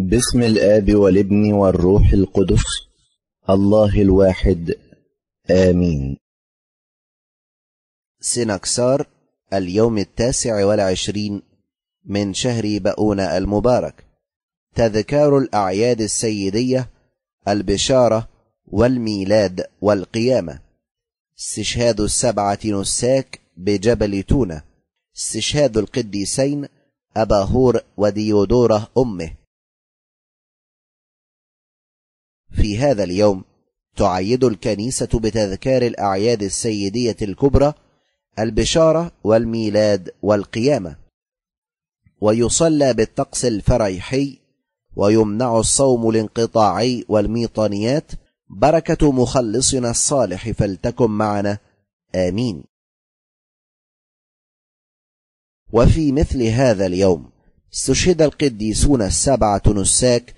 باسم الآب والابن والروح القدس الله الواحد آمين سنكسار اليوم التاسع والعشرين من شهر بؤون المبارك تذكار الأعياد السيدية البشارة والميلاد والقيامة استشهاد السبعة نساك بجبل تونة استشهاد القديسين أباهور وديودورة أمه في هذا اليوم تعيد الكنيسة بتذكار الأعياد السيدية الكبرى البشارة والميلاد والقيامة ويصلى بالطقس الفريحي ويمنع الصوم الانقطاعي والميطانيات بركة مخلصنا الصالح فلتكن معنا آمين وفي مثل هذا اليوم استشهد القديسون السبعة نساك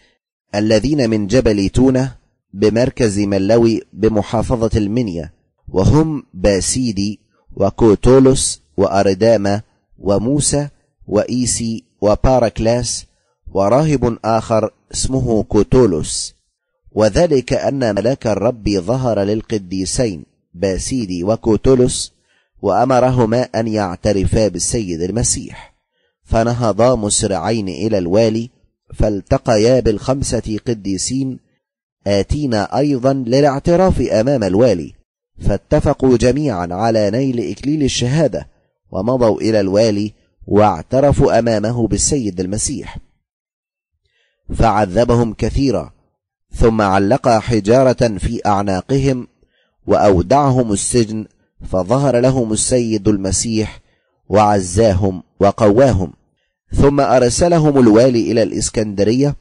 الذين من جبل تونة بمركز ملوي بمحافظة المنيا وهم باسيدي وكوتولوس وأرداما وموسى وإيسي وباراكلاس وراهب آخر اسمه كوتولوس وذلك أن ملاك الرب ظهر للقديسين باسيدي وكوتولوس وأمرهما أن يعترفا بالسيد المسيح فنهضا مسرعين إلى الوالي فالتقيا بالخمسة قديسين آتينا أيضا للاعتراف أمام الوالي فاتفقوا جميعا على نيل إكليل الشهادة ومضوا إلى الوالي واعترفوا أمامه بالسيد المسيح فعذبهم كثيرا ثم علق حجارة في أعناقهم وأودعهم السجن فظهر لهم السيد المسيح وعزاهم وقواهم ثم أرسلهم الوالي إلى الإسكندرية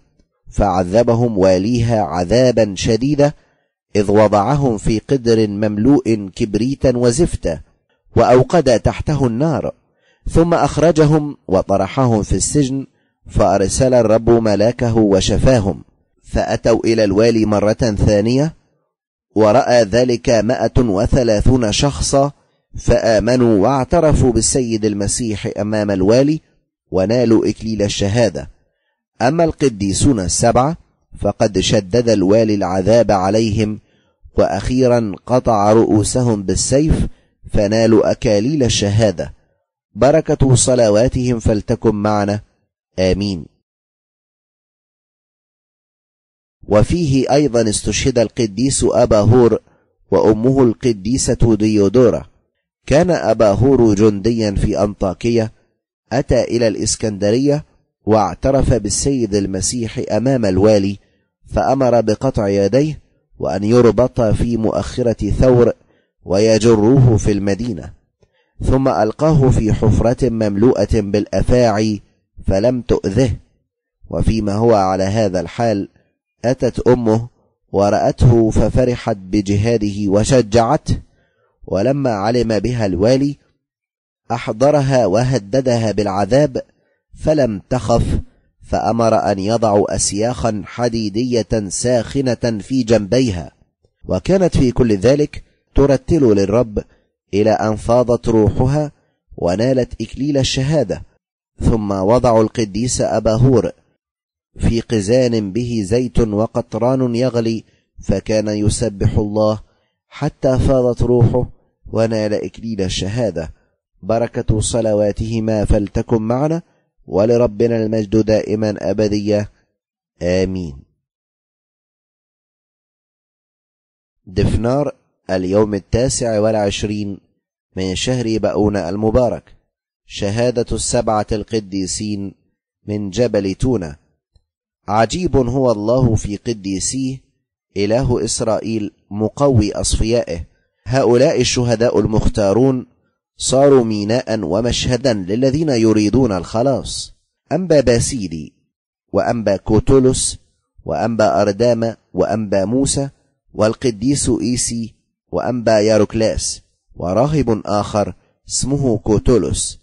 فعذبهم واليها عذابا شديدا إذ وضعهم في قدر مملوء كبريتا وزفتا وأوقد تحته النار ثم أخرجهم وطرحهم في السجن فأرسل الرب ملاكه وشفاهم فأتوا إلى الوالي مرة ثانية ورأى ذلك مائة وثلاثون شخصا فآمنوا واعترفوا بالسيد المسيح أمام الوالي ونالوا إكليل الشهادة أما القديسون السبعة فقد شدد الوالي العذاب عليهم وأخيرا قطع رؤوسهم بالسيف فنالوا أكاليل الشهادة بركة صلواتهم فلتكن معنا آمين وفيه أيضا استشهد القديس أبا هور وأمه القديسة ديودورة كان أبا هور جنديا في أنطاكية أتى إلى الإسكندرية واعترف بالسيد المسيح أمام الوالي فأمر بقطع يديه وأن يربط في مؤخرة ثور ويجروه في المدينة ثم ألقاه في حفرة مملوءة بالأفاعي فلم تؤذه وفيما هو على هذا الحال أتت أمه ورأته ففرحت بجهاده وشجعته ولما علم بها الوالي احضرها وهددها بالعذاب فلم تخف فامر ان يضعوا اسياخا حديديه ساخنه في جنبيها وكانت في كل ذلك ترتل للرب الى ان فاضت روحها ونالت اكليل الشهاده ثم وضعوا القديس ابا هور في قزان به زيت وقطران يغلي فكان يسبح الله حتى فاضت روحه ونال اكليل الشهاده بركة صلواتهما فلتكن معنا ولربنا المجد دائما أبدية آمين دفنار اليوم التاسع والعشرين من شهر بأون المبارك شهادة السبعة القديسين من جبل تونة عجيب هو الله في قديسيه إله إسرائيل مقوي أصفيائه هؤلاء الشهداء المختارون صاروا ميناء ومشهدا للذين يريدون الخلاص أنبا باسيلي وأنبا كوتولوس وأنبا أردامة وأنبا موسى والقديس إيسي وأنبا ياروكلاس وراهب آخر اسمه كوتولوس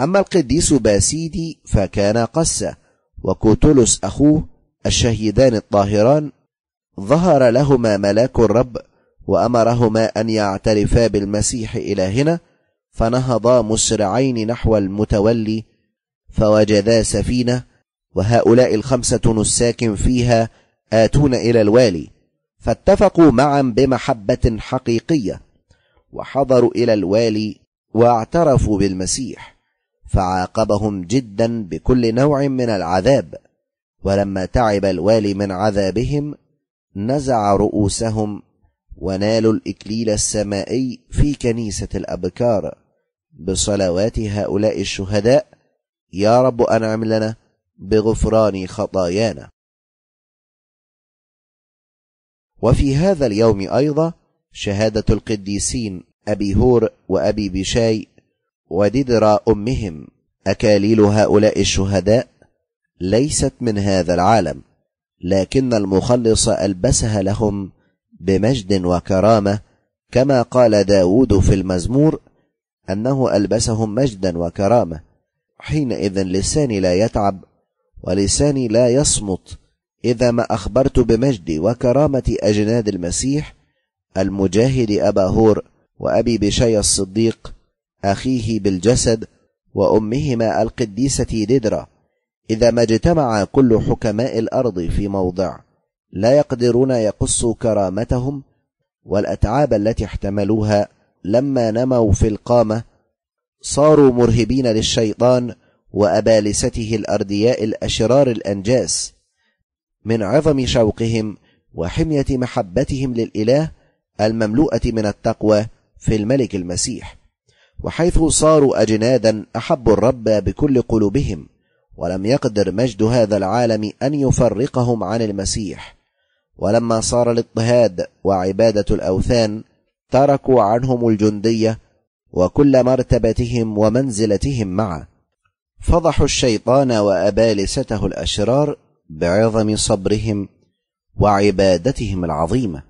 أما القديس باسيدي فكان قسة وكوتولوس أخوه الشهيدان الطاهران ظهر لهما ملاك الرب وأمرهما أن يعترفا بالمسيح إلهنا فنهضا مسرعين نحو المتولي فوجدا سفينة وهؤلاء الخمسة نساك فيها آتون إلى الوالي فاتفقوا معا بمحبة حقيقية وحضروا إلى الوالي واعترفوا بالمسيح فعاقبهم جدا بكل نوع من العذاب ولما تعب الوالي من عذابهم نزع رؤوسهم ونالوا الإكليل السمائي في كنيسة الأبكار بصلوات هؤلاء الشهداء يا رب أنعم لنا بغفران خطايانا وفي هذا اليوم أيضا شهادة القديسين أبي هور وأبي بشاي وددرا أمهم أكاليل هؤلاء الشهداء ليست من هذا العالم لكن المخلص ألبسها لهم بمجد وكرامة كما قال داود في المزمور أنه ألبسهم مجدا وكرامة حينئذ لساني لا يتعب ولساني لا يصمت إذا ما أخبرت بمجد وكرامة أجناد المسيح المجاهد أبا هور وأبي بشي الصديق أخيه بالجسد وأمهما القديسة ددرة إذا ما اجتمع كل حكماء الأرض في موضع لا يقدرون يقصوا كرامتهم والأتعاب التي احتملوها لما نموا في القامة صاروا مرهبين للشيطان وأبالسته الأردياء الأشرار الأنجاس من عظم شوقهم وحمية محبتهم للإله المملوءة من التقوى في الملك المسيح وحيث صاروا أجنادا أحبوا الرب بكل قلوبهم ولم يقدر مجد هذا العالم أن يفرقهم عن المسيح ولما صار الاضطهاد وعبادة الأوثان تركوا عنهم الجندية وكل مرتبتهم ومنزلتهم معه فضحوا الشيطان وأبالسته الأشرار بعظم صبرهم وعبادتهم العظيمة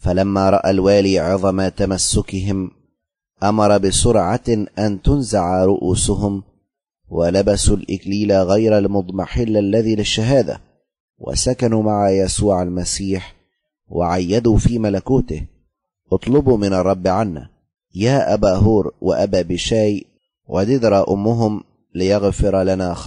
فلما رأى الوالي عظم تمسكهم أمر بسرعة أن تنزع رؤوسهم ولبسوا الإكليل غير المضمحل الذي للشهادة وسكنوا مع يسوع المسيح وعيدوا في ملكوته اطلبوا من الرب عنا يا أبا هور وأبا بشاي وددر أمهم ليغفر لنا خطايانا